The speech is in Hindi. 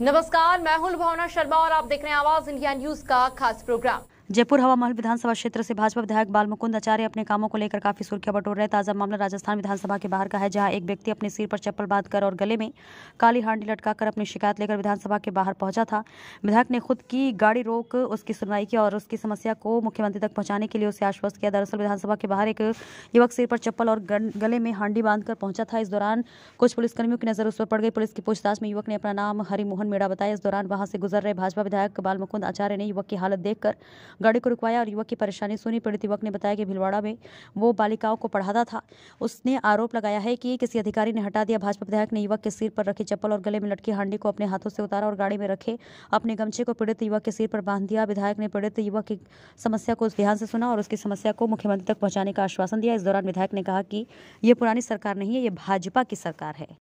नमस्कार मैं हूं लुभावना शर्मा और आप देख रहे हैं आवाज इंडिया न्यूज का खास प्रोग्राम जयपुर हवा महल विधानसभा क्षेत्र से भाजपा विधायक बालमुकुंद आचार्य अपने कामों को लेकर काफी सुर्खियां बटोर रहे ताजा मामला राजस्थान विधानसभा के बाहर का है जहां एक व्यक्ति अपने सिर पर चप्पल बांध कर और गले में काली हांडी लटकाकर अपनी शिकायत लेकर विधानसभा के बाहर पहुंचा था विधायक ने खुद की गाड़ी रोक उसकी सुनवाई की और उसकी समस्या को मुख्यमंत्री तक पहुंचाने के लिए उसे आश्वस्त किया दरअसल विधानसभा के बाहर एक युवक सिर पर चप्पल और गले में हांडी बांधकर पहुंचा था इस दौरान कुछ पुलिसकर्मियों की नजर उस पर पड़ गई पुलिस की पूछताछ में युवक ने अपना नाम हरिमोहन मेड़ा बताया इस दौरान वहां से गुजर रहे भाजपा विधायक बालमुकुंद आचार्य ने युवक की हालत देखकर गाड़ी को रुकवाया और युवक की परेशानी सुनी पीड़ित युवक ने बताया कि भिलवाड़ा में वो बालिकाओं को पढ़ाता था उसने आरोप लगाया है कि किसी अधिकारी ने हटा दिया भाजपा विधायक ने युवक के सिर पर रखी चप्पल और गले में लटकी हांडी को अपने हाथों से उतारा और गाड़ी में रखे अपने गमछे को पीड़ित युवक के सिर पर बांध दिया विधायक ने पीड़ित युवक की समस्या को ध्यान से सुना और उसकी समस्या को मुख्यमंत्री तक पहुंचाने का आश्वासन दिया इस दौरान विधायक ने कहा कि ये पुरानी सरकार नहीं है ये भाजपा की सरकार है